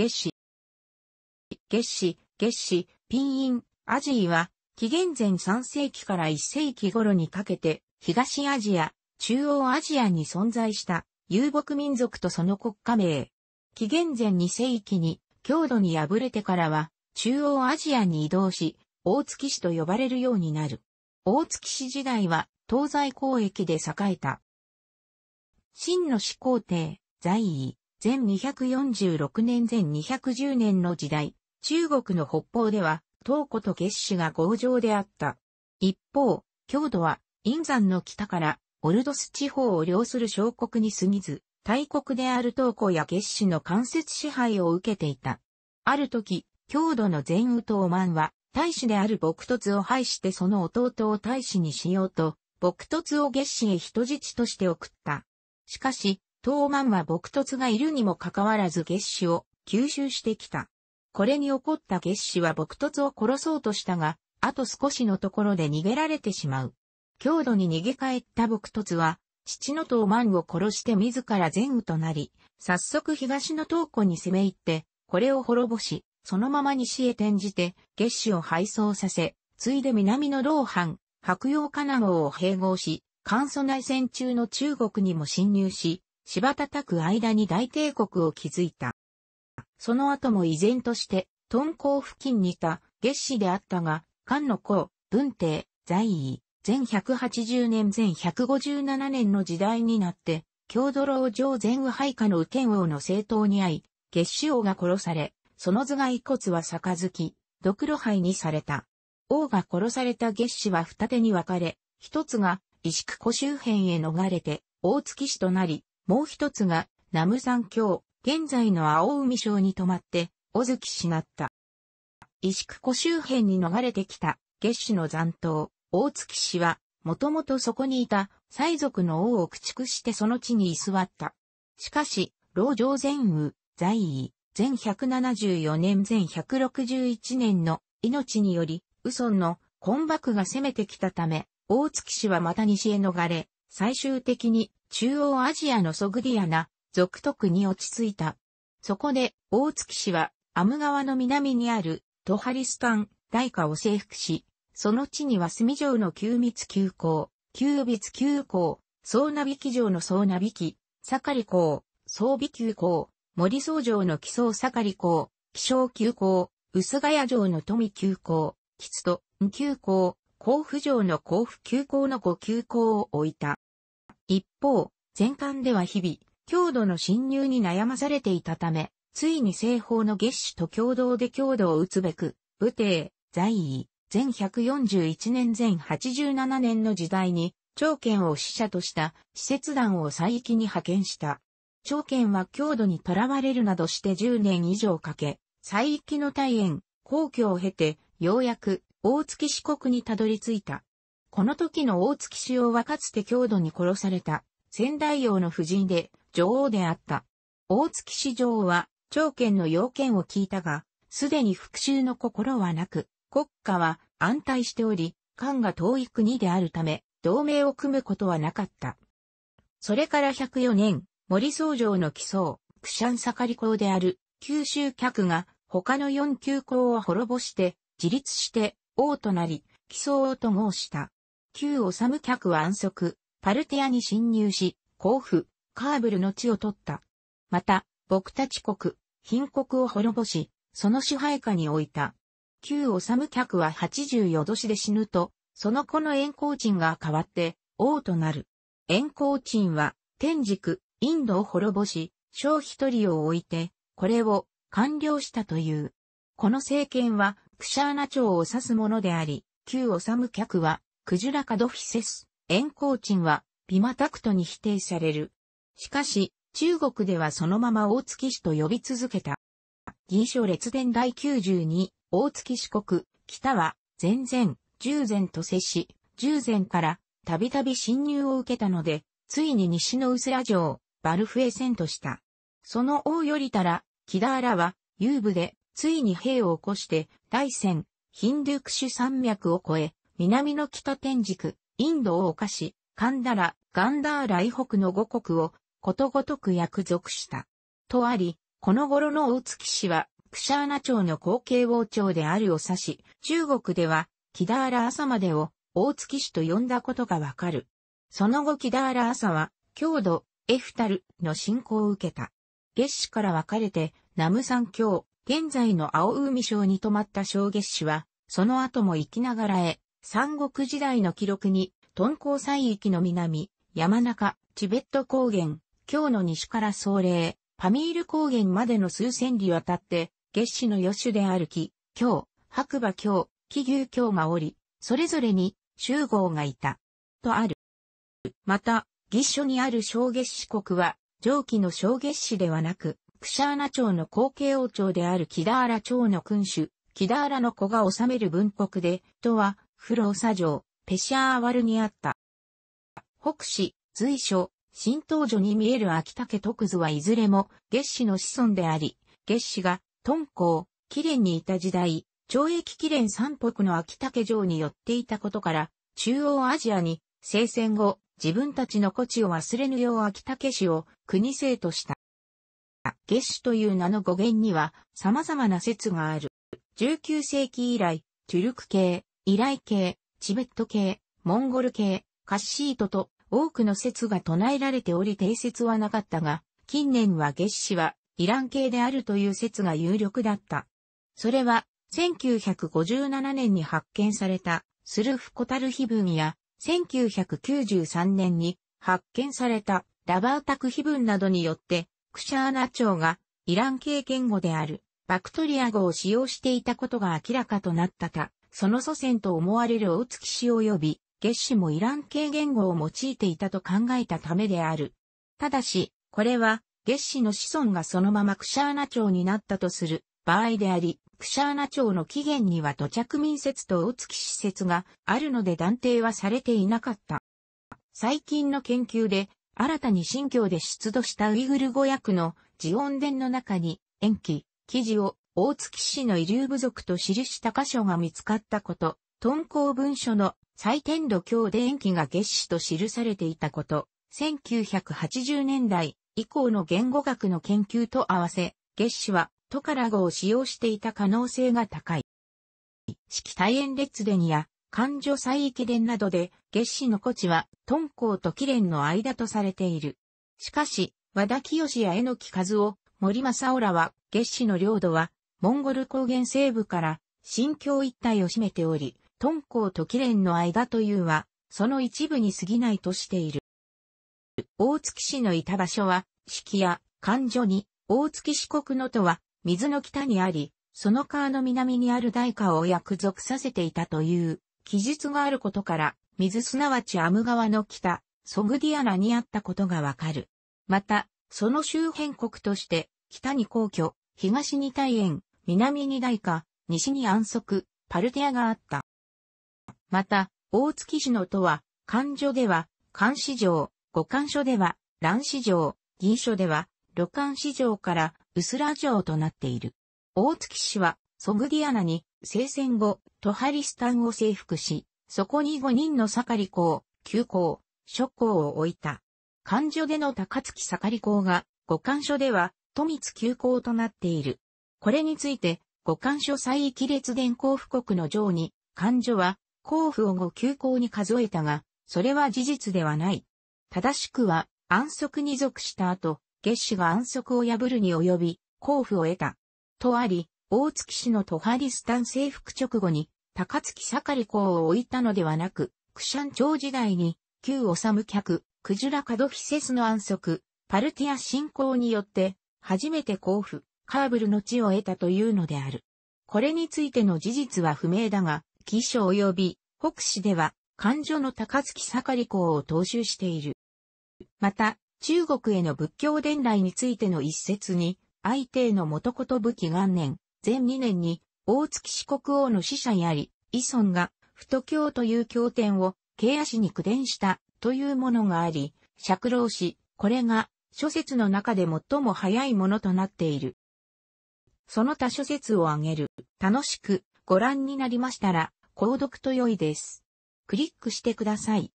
月子。月子、月子、ピンイン、アジーは、紀元前3世紀から1世紀頃にかけて、東アジア、中央アジアに存在した遊牧民族とその国家名。紀元前2世紀に、強度に敗れてからは、中央アジアに移動し、大月市と呼ばれるようになる。大月市時代は、東西交易で栄えた。真の始皇帝、在位。前246年前210年の時代、中国の北方では、東湖と月氏が合上であった。一方、郷土は、陰山の北から、オルドス地方を領する小国に過ぎず、大国である東湖や月氏の間接支配を受けていた。ある時、郷土の前宇東満は、大使である牧突を廃してその弟を大使にしようと、牧突を月氏へ人質として送った。しかし、東満は牧突がいるにもかかわらず月子を吸収してきた。これに怒った月子は牧突を殺そうとしたが、あと少しのところで逃げられてしまう。郷土に逃げ帰った牧突は、父の東満を殺して自ら前後となり、早速東の東湖に攻め入って、これを滅ぼし、そのまま西へ転じて、月子を敗走させ、ついで南の老藩、白洋金号を併合し、簡素内戦中の中国にも侵入し、柴叩く間に大帝国を築いた。その後も依然として、敦煌付近にいた月氏であったが、漢の子、文帝、在位、前180年前157年の時代になって、郷土老上城前右配下の右天王の政党に会い、月氏王が殺され、その頭蓋骨は杯、毒露灰にされた。王が殺された月氏は二手に分かれ、一つが、石久古周辺へ逃れて、大月氏となり、もう一つが、南無山郷、現在の青海省に泊まって、小月市なった。石久湖周辺に逃れてきた、月氏の残党、大月氏は、もともとそこにいた、西族の王を駆逐してその地に居座った。しかし、老城前雨、在位、前174年前161年の命により、右村の根幕が攻めてきたため、大月氏はまた西へ逃れ、最終的に中央アジアのソグディアナ、属徳に落ち着いた。そこで、大月氏は、アム川の南にある、トハリスタン、大化を征服し、その地には隅城の旧密旧港、旧密旧港、総ナビキ城の総ナビキ、盛り港、装備急港、森総城の奇想盛り港、気象急港、薄ヶ谷城の富急港、吉と、急港、甲府城の甲府急港の五急港を置いた。一方、前館では日々、強度の侵入に悩まされていたため、ついに西方の月主と共同で強度を打つべく、武帝、在位、全141年前87年の時代に、長剣を使者とした施設団を西域に派遣した。長剣は強度にとらわれるなどして10年以上かけ、西域の大園、皇居を経て、ようやく大月四国にたどり着いた。この時の大月氏王はかつて郷土に殺された、仙台王の夫人で、女王であった。大月氏女王は、長剣の要件を聞いたが、すでに復讐の心はなく、国家は安泰しており、官が遠い国であるため、同盟を組むことはなかった。それから104年、森総城の奇想、クシャンサカリ校である九州客が他の四九公を滅ぼして、自立して王となり、奇想王と号した。旧治サ客は安息、パルテアに侵入し、甲府、カーブルの地を取った。また、僕たち国、貧国を滅ぼし、その支配下に置いた。旧治サ客は84年で死ぬと、その子の円光鎮が変わって王となる。円光鎮は天竺、インドを滅ぼし、小一人を置いて、これを完了したという。この政権はクシャーナ朝を指すものであり、旧治サ客はクジュラカドフィセス、エンコーチンは、ピマタクトに否定される。しかし、中国ではそのまま大月市と呼び続けた。銀賞列伝第92、大月四国、北は、前然、従前と接し、従前から、たびたび侵入を受けたので、ついに西の薄羅城、バルフエ戦とした。その王よりたら、キダーラは、遊部で、ついに兵を起こして、大戦、ヒンドゥクシュ山脈を越え、南の北天竺、インドを犯し、カンダラ、ガンダーラ以北の五国をことごとく約束した。とあり、この頃の大月氏は、クシャーナ朝の後継王朝であるを指し、中国では、キダーラ朝までを大月氏と呼んだことがわかる。その後キダーラ朝は、郷土、エフタルの信仰を受けた。月氏から分かれて、ナム山郷、現在の青海省に泊まった小月氏は、その後も生きながらへ、三国時代の記録に、敦煌西域の南、山中、チベット高原、京の西から総霊、パミール高原までの数千里渡って、月氏の余種で歩き、京、白馬京、紀牛京がおり、それぞれに、集合がいた。とある。また、義書にある小月氏国は、上記の小月氏ではなく、クシャーナ朝の後継王朝である木田原朝の君主、木田原の子が治める文国で、とは、フローサ城、ペシャーワルにあった。北市、随所、新東所に見える秋竹徳図はいずれも月氏の子孫であり、月氏が敦煌、紀蓮にいた時代、懲役紀蓮三北の秋竹城に寄っていたことから、中央アジアに聖戦後、自分たちの故地を忘れぬよう秋竹氏を国生とした。月氏という名の語源には様々な説がある。19世紀以来、トゥルク系、イライ系、チベット系、モンゴル系、カッシートと多くの説が唱えられており定説はなかったが、近年は月氏はイラン系であるという説が有力だった。それは、1957年に発見されたスルフ・コタル碑文や、1993年に発見されたラバータク碑文などによって、クシャーナ朝がイラン系言語であるバクトリア語を使用していたことが明らかとなったた。その祖先と思われる大月氏及び、月氏もイラン系言語を用いていたと考えたためである。ただし、これは、月氏の子孫がそのままクシャーナ朝になったとする場合であり、クシャーナ朝の起源には土着民説と大月施設があるので断定はされていなかった。最近の研究で、新たに新疆で出土したウイグル語訳のジオン伝の中に、延期、記事を大月市の遺留部族と記した箇所が見つかったこと、敦煌文書の最天土教電気が月史と記されていたこと、1980年代以降の言語学の研究と合わせ、月史はトカラ語を使用していた可能性が高い。式大演列伝や感女祭駅伝などで月史の古地は敦煌と貴蓮の間とされている。しかし、和田清や榎木和夫、森正夫らは月史の領土はモンゴル高原西部から新疆一帯を占めており、敦煌とキレンの間というは、その一部に過ぎないとしている。大月市のいた場所は、四季や漢所に、大月四国のとは、水の北にあり、その川の南にある大河を約束させていたという、記述があることから、水すなわちアム川の北、ソグディアナにあったことがわかる。また、その周辺国として、北に皇居、東に大園、南に大化、西に安息、パルテアがあった。また、大月市の都は、関所では、漢市場、五関所では、乱市場、銀所では、旅館市場から、薄ら城となっている。大月市は、ソグディアナに、聖戦後、トハリスタンを征服し、そこに5人の盛り公、旧公、諸公を置いた。関所での高月盛り公が、五関所では、富津旧公となっている。これについて、五官書再起列伝交付国の上に、漢書は、交付を後休校に数えたが、それは事実ではない。正しくは、安息に属した後、月子が安息を破るに及び、交付を得た。とあり、大月氏のトハリスタン征服直後に、高月盛り公を置いたのではなく、クシャン朝時代に、旧治客、クジュラカドフィセスの安息、パルティア信仰によって、初めて交付、カーブルの地を得たというのである。これについての事実は不明だが、起書及び北市では、感女の高月盛り公を踏襲している。また、中国への仏教伝来についての一説に、相手の元こと武器元年、前2年に、大月四国王の使者やり、遺ソが、不都教という経典を、慶足に苦伝したというものがあり、釈老氏、これが諸説の中で最も早いものとなっている。その他諸説を挙げる。楽しくご覧になりましたら、購読と良いです。クリックしてください。